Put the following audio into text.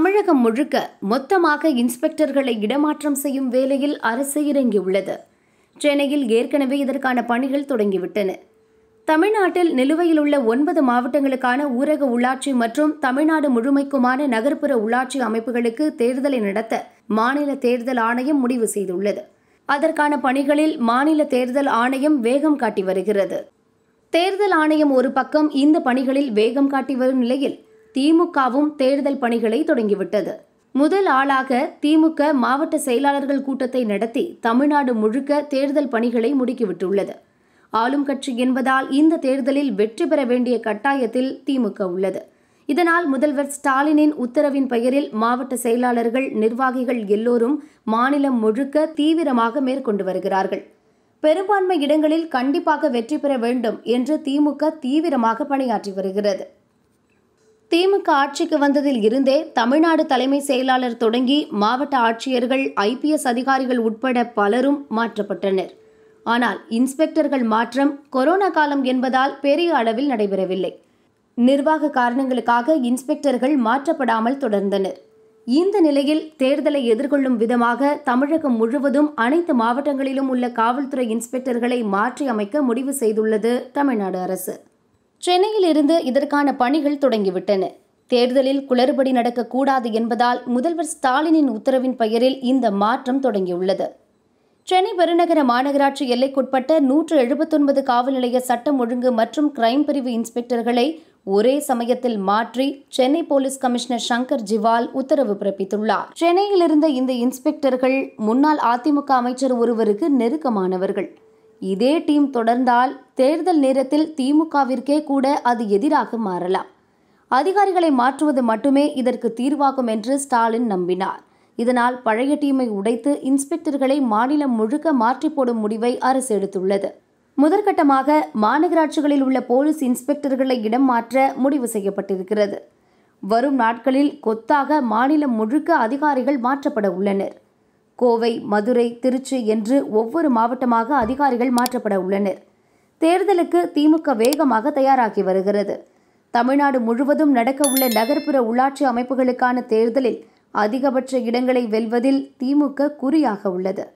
தமிழகம் முழுக்க மொத்தமாக இன்ஸ்பெக்டர்களை இடமாற்றம் செய்யும் வேலையில் அரசு இறங்கியுள்ளது சென்னையில் ஏற்கனவே இதற்கான பணிகள் தொடங்கிவிட்டன தமிழ்நாட்டில் நிலுவையில் உள்ள ஒன்பது மாவட்டங்களுக்கான ஊரக உள்ளாட்சி மற்றும் தமிழ்நாடு முழுமைக்குமான நகர்ப்புற உள்ளாட்சி அமைப்புகளுக்கு தேர்தலை நடத்த மாநில தேர்தல் ஆணையம் முடிவு செய்துள்ளது அதற்கான பணிகளில் மாநில தேர்தல் ஆணையம் வேகம் காட்டி வருகிறது தேர்தல் ஆணையம் ஒரு பக்கம் இந்த பணிகளில் வேகம் காட்டி வரும் நிலையில் திமுகவும் தேர்தல் பணிகளை தொடங்கிவிட்டது முதல் ஆளாக திமுக மாவட்ட செயலாளர்கள் கூட்டத்தை நடத்தி தமிழ்நாடு முழுக்க தேர்தல் பணிகளை முடுக்கிவிட்டுள்ளது ஆளும் கட்சி என்பதால் இந்த தேர்தலில் வெற்றி பெற வேண்டிய கட்டாயத்தில் திமுக உள்ளது இதனால் முதல்வர் ஸ்டாலினின் உத்தரவின் பெயரில் மாவட்ட செயலாளர்கள் நிர்வாகிகள் எல்லோரும் மாநிலம் முழுக்க தீவிரமாக மேற்கொண்டு வருகிறார்கள் பெரும்பான்மை இடங்களில் கண்டிப்பாக வெற்றி பெற வேண்டும் என்று திமுக தீவிரமாக பணியாற்றி வருகிறது திமுக ஆட்சிக்கு வந்ததில் இருந்தே தமிழ்நாடு தலைமை செயலாளர் தொடங்கி மாவட்ட ஆட்சியர்கள் ஐபிஎஸ் அதிகாரிகள் உட்பட பலரும் மாற்றப்பட்டனர் ஆனால் இன்ஸ்பெக்டர்கள் மாற்றம் கொரோனா காலம் என்பதால் பெரிய அளவில் நடைபெறவில்லை நிர்வாக காரணங்களுக்காக இன்ஸ்பெக்டர்கள் மாற்றப்படாமல் தொடர்ந்தனர் இந்த நிலையில் தேர்தலை எதிர்கொள்ளும் விதமாக தமிழகம் முழுவதும் அனைத்து மாவட்டங்களிலும் உள்ள காவல்துறை இன்ஸ்பெக்டர்களை மாற்றி அமைக்க முடிவு செய்துள்ளது தமிழ்நாடு அரசு சென்னையில் இருந்து இதற்கான பணிகள் தொடங்கிவிட்டன தேர்தலில் குளறுபடி நடக்கக்கூடாது என்பதால் முதல்வர் ஸ்டாலினின் உத்தரவின் பெயரில் இந்த மாற்றம் தொடங்கியுள்ளது சென்னை பெருநகர மாநகராட்சி எல்லைக்குட்பட்ட நூற்று எழுபத்தொன்பது காவல் நிலைய சட்டம் ஒழுங்கு மற்றும் கிரைம் பிரிவு இன்ஸ்பெக்டர்களை ஒரே சமயத்தில் மாற்றி சென்னை போலீஸ் கமிஷனர் சங்கர் ஜிவால் உத்தரவு பிறப்பித்துள்ளார் சென்னையில் இருந்த இந்த இன்ஸ்பெக்டர்கள் முன்னாள் அதிமுக அமைச்சர் ஒருவருக்கு நெருக்கமானவர்கள் இதே டீம் தொடர்ந்தால் தேர்தல் நேரத்தில் திமுகவிற்கே கூட அது எதிராக மாறலாம் அதிகாரிகளை மாற்றுவது மட்டுமே இதற்கு தீர்வாகும் என்று ஸ்டாலின் நம்பினார் இதனால் பழைய டீமை உடைத்து இன்ஸ்பெக்டர்களை மாநிலம் முழுக்க மாற்றி போடும் முடிவை அரசு எடுத்துள்ளது முதற்கட்டமாக மாநகராட்சிகளில் உள்ள போலீஸ் இன்ஸ்பெக்டர்களை இடம் மாற்ற முடிவு செய்யப்பட்டிருக்கிறது வரும் நாட்களில் கொத்தாக மாநிலம் முழுக்க அதிகாரிகள் மாற்றப்பட உள்ளனர் கோவை மதுரை திருச்சி என்று ஒவ்வொரு மாவட்டமாக அதிகாரிகள் மாற்றப்பட உள்ளனர் தேர்தலுக்கு திமுக வேகமாக தயாராகி வருகிறது தமிழ்நாடு முழுவதும் நடக்கவுள்ள நகர்ப்புற உள்ளாட்சி அமைப்புகளுக்கான தேர்தலில் அதிகபட்ச இடங்களை வெல்வதில் திமுக குறியாக உள்ளது